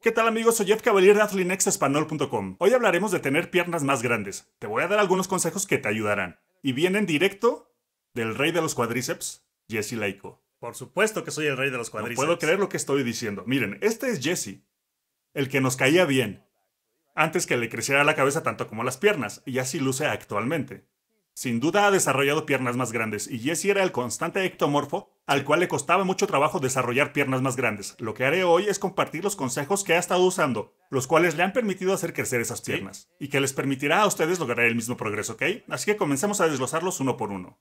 ¿Qué tal amigos? Soy Jeff Cavalier de AthlinexEspanol.com. Hoy hablaremos de tener piernas más grandes. Te voy a dar algunos consejos que te ayudarán. Y vienen directo del rey de los cuadríceps, Jesse Laico. Por supuesto que soy el rey de los cuadríceps. puedo creer lo que estoy diciendo. Miren, este es Jesse, el que nos caía bien, antes que le creciera la cabeza tanto como las piernas, y así luce actualmente. Sin duda ha desarrollado piernas más grandes y Jesse era el constante ectomorfo al cual le costaba mucho trabajo desarrollar piernas más grandes. Lo que haré hoy es compartir los consejos que ha estado usando, los cuales le han permitido hacer crecer esas piernas y que les permitirá a ustedes lograr el mismo progreso, ¿ok? Así que comencemos a desglosarlos uno por uno.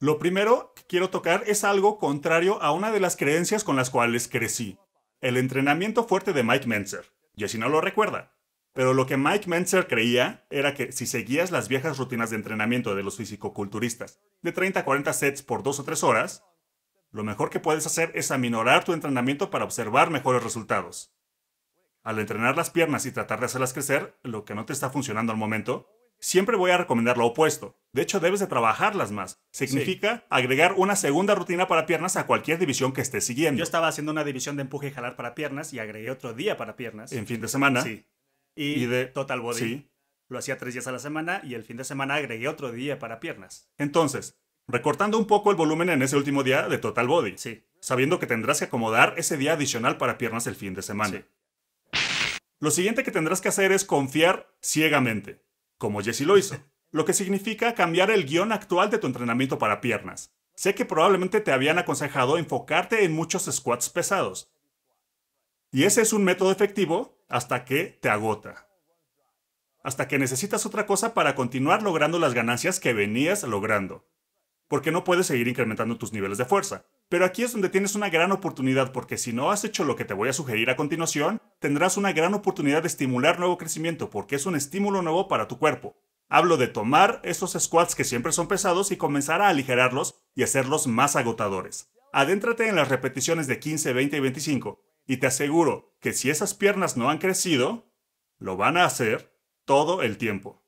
Lo primero que quiero tocar es algo contrario a una de las creencias con las cuales crecí. El entrenamiento fuerte de Mike Menzer. Jesse no lo recuerda, pero lo que Mike Mentzer creía era que si seguías las viejas rutinas de entrenamiento de los fisicoculturistas, de 30 40 sets por 2 o 3 horas, lo mejor que puedes hacer es aminorar tu entrenamiento para observar mejores resultados. Al entrenar las piernas y tratar de hacerlas crecer, lo que no te está funcionando al momento, siempre voy a recomendar lo opuesto. De hecho, debes de trabajarlas más. Significa agregar una segunda rutina para piernas a cualquier división que estés siguiendo. Yo estaba haciendo una división de empuje y jalar para piernas y agregué otro día para piernas. En fin de semana. Sí y, de total body. Sí. Lo hacía tres días a la semana y el fin de semana agregué otro día para piernas. Entonces, recortando un poco el volumen en ese último día de total body. Sí. Sabiendo que tendrás que acomodar ese día adicional para piernas el fin de semana. Lo siguiente que tendrás que hacer es confiar ciegamente, como Jesse lo hizo, lo que significa cambiar el guión actual de tu entrenamiento para piernas. Sé que probablemente te habían aconsejado enfocarte en muchos squats pesados. Y ese es un método efectivo hasta que te agota. Hasta que necesitas otra cosa para continuar logrando las ganancias que venías logrando. Porque no puedes seguir incrementando tus niveles de fuerza. Pero aquí es donde tienes una gran oportunidad porque si no has hecho lo que te voy a sugerir a continuación, tendrás una gran oportunidad de estimular nuevo crecimiento porque es un estímulo nuevo para tu cuerpo. Hablo de tomar esos squats que siempre son pesados y comenzar a aligerarlos y hacerlos más agotadores. Adéntrate en las repeticiones de 15, 20 y 25 y te aseguro que si esas piernas no han crecido, lo van a hacer todo el tiempo.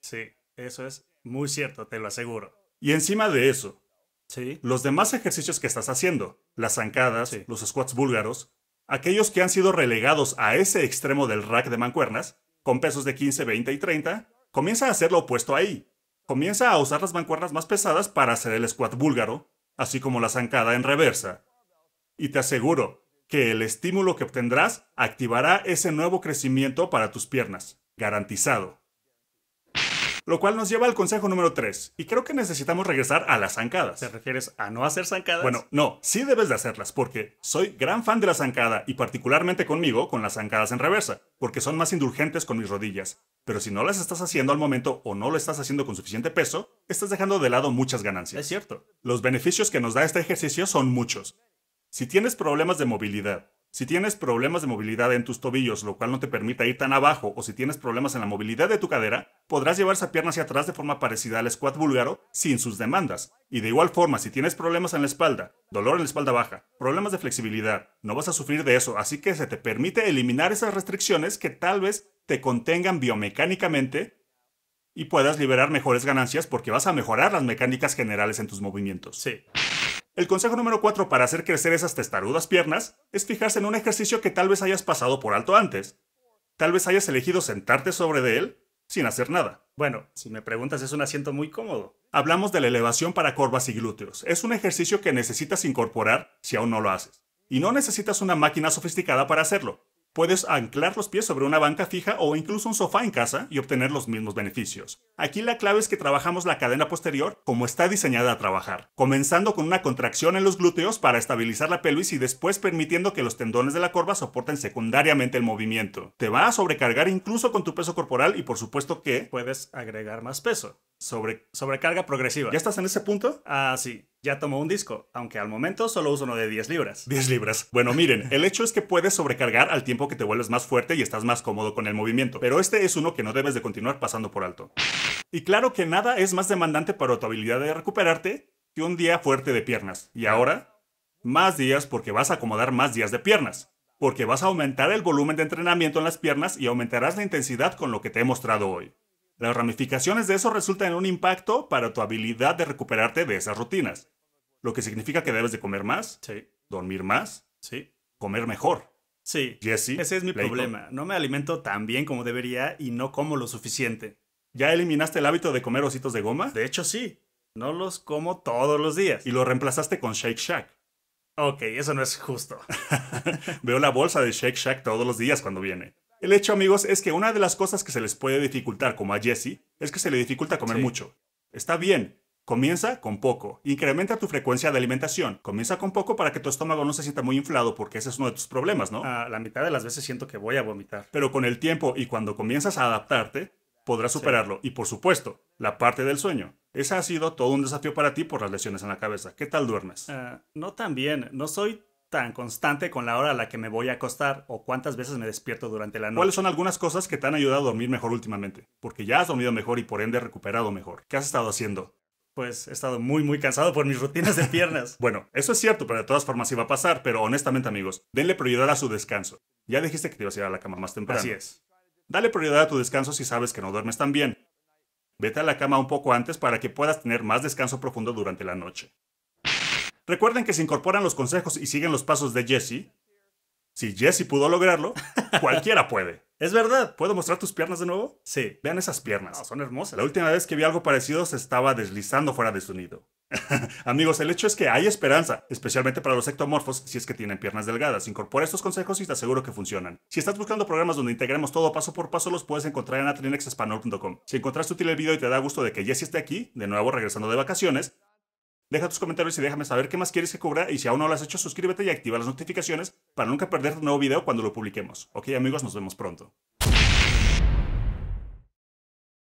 Sí, eso es muy cierto, te lo aseguro. Y encima de eso, ¿Sí? los demás ejercicios que estás haciendo, las zancadas, los squats búlgaros, aquellos que han sido relegados a ese extremo del rack de mancuernas, con pesos de 15, 20 y 30, comienza a hacer lo opuesto ahí. Comienza a usar las mancuernas más pesadas para hacer el squat búlgaro, así como la zancada en reversa. Y te aseguro que el estímulo que obtendrás activará ese nuevo crecimiento para tus piernas, garantizado. Lo cual nos lleva al consejo número 3, y creo que necesitamos regresar a las zancadas. ¿Te refieres a no hacer zancadas? Bueno, no, sí debes de hacerlas, porque soy gran fan de la zancada, y particularmente conmigo con las zancadas en reversa, porque son más indulgentes con mis rodillas. Pero si no las estás haciendo al momento o no lo estás haciendo con suficiente peso, estás dejando de lado muchas ganancias. Es cierto. Los beneficios que nos da este ejercicio son muchos, si tienes problemas de movilidad, si tienes problemas de movilidad en tus tobillos, lo cual no te permita ir tan abajo, o si tienes problemas en la movilidad de tu cadera, podrás llevar esa pierna hacia atrás de forma parecida al squat búlgaro sin sus demandas. Y de igual forma, si tienes problemas en la espalda, dolor en la espalda baja, problemas de flexibilidad, no vas a sufrir de eso, así que se te permite eliminar esas restricciones que tal vez te contengan biomecánicamente y puedas liberar mejores ganancias porque vas a mejorar las mecánicas generales en tus movimientos. Sí. El consejo número 4 para hacer crecer esas testarudas piernas es fijarse en un ejercicio que tal vez hayas pasado por alto antes. Tal vez hayas elegido sentarte sobre de él sin hacer nada. Bueno, si me preguntas, es un asiento muy cómodo. Hablamos de la elevación para corvas y glúteos. Es un ejercicio que necesitas incorporar si aún no lo haces. Y no necesitas una máquina sofisticada para hacerlo. Puedes anclar los pies sobre una banca fija o incluso un sofá en casa y obtener los mismos beneficios. Aquí la clave es que trabajamos la cadena posterior como está diseñada a trabajar, comenzando con una contracción en los glúteos para estabilizar la pelvis y después permitiendo que los tendones de la corva soporten secundariamente el movimiento. Te va a sobrecargar incluso con tu peso corporal y por supuesto que puedes agregar más peso sobre, sobrecarga progresiva. ¿Ya estás en ese punto? Ah, sí. Ya tomo un disco, aunque al momento solo uso uno de 10 libras. 10 libras. Bueno, miren, el hecho es que puedes sobrecargar al tiempo que te vuelves más fuerte y estás más cómodo con el movimiento, pero este es uno que no debes de continuar pasando por alto. Y claro que nada es más demandante para tu habilidad de recuperarte que un día fuerte de piernas. Y ahora, más días porque vas a acomodar más días de piernas porque vas a aumentar el volumen de entrenamiento en las piernas y aumentarás la intensidad con lo que te he mostrado hoy. Las ramificaciones de eso resultan en un impacto para tu habilidad de recuperarte de esas rutinas. Lo que significa que debes de comer más, dormir más, sí. comer mejor. Sí, ese es mi problema. No me alimento tan bien como debería y no como lo suficiente. ¿Ya eliminaste el hábito de comer ositos de goma? De hecho, sí. No los como todos los días. Y lo reemplazaste con Shake Shack. Ok, eso no es justo. Veo la bolsa de Shake Shack todos los días cuando viene. El hecho, amigos, es que una de las cosas que se les puede dificultar, como a Jesse, es que se le dificulta comer mucho. Está bien, Comienza con poco. Incrementa tu frecuencia de alimentación. Comienza con poco para que tu estómago no se sienta muy inflado, porque ese es uno de tus problemas, ¿no? A ah, la mitad de las veces siento que voy a vomitar. Pero con el tiempo y cuando comienzas a adaptarte, podrás superarlo. Y por supuesto, la parte del sueño. Ese ha sido todo un desafío para ti por las lesiones en la cabeza. ¿Qué tal duermes? Ah, no tan bien. No soy tan constante con la hora a la que me voy a acostar o cuántas veces me despierto durante la noche. ¿Cuáles son algunas cosas que te han ayudado a dormir mejor últimamente? Porque ya has dormido mejor y por ende recuperado mejor. ¿Qué has estado haciendo? Pues he estado muy muy cansado por mis rutinas de piernas. bueno, eso es cierto, pero de todas formas iba a pasar, pero honestamente amigos, denle prioridad a su descanso. Ya dijiste que te ibas a ir a la cama más temprano. Así es. Dale prioridad a tu descanso si sabes que no duermes tan bien. Vete a la cama un poco antes para que puedas tener más descanso profundo durante la noche. Recuerden que si incorporan los consejos y siguen los pasos de Jesse, si Jesse pudo lograrlo, cualquiera puede. Es verdad. ¿Puedo mostrar tus piernas de nuevo? Sí. Vean esas piernas. son hermosas. La última vez que vi algo parecido se estaba deslizando fuera de su nido. Amigos, el hecho es que hay esperanza, especialmente para los ectomorfos si es que tienen piernas delgadas. Incorpora estos consejos y te aseguro que funcionan. Si estás buscando programas donde integremos todo paso por paso, los puedes encontrar en atrinexespanol.com. Si encontraste útil el video y te da gusto de que Jesse esté aquí, de nuevo regresando de vacaciones, Deja tus comentarios y déjame saber qué más quieres que cubra y si aún no lo has hecho, suscríbete y activa las notificaciones para nunca perder un nuevo video cuando lo publiquemos. Ok amigos, nos vemos pronto.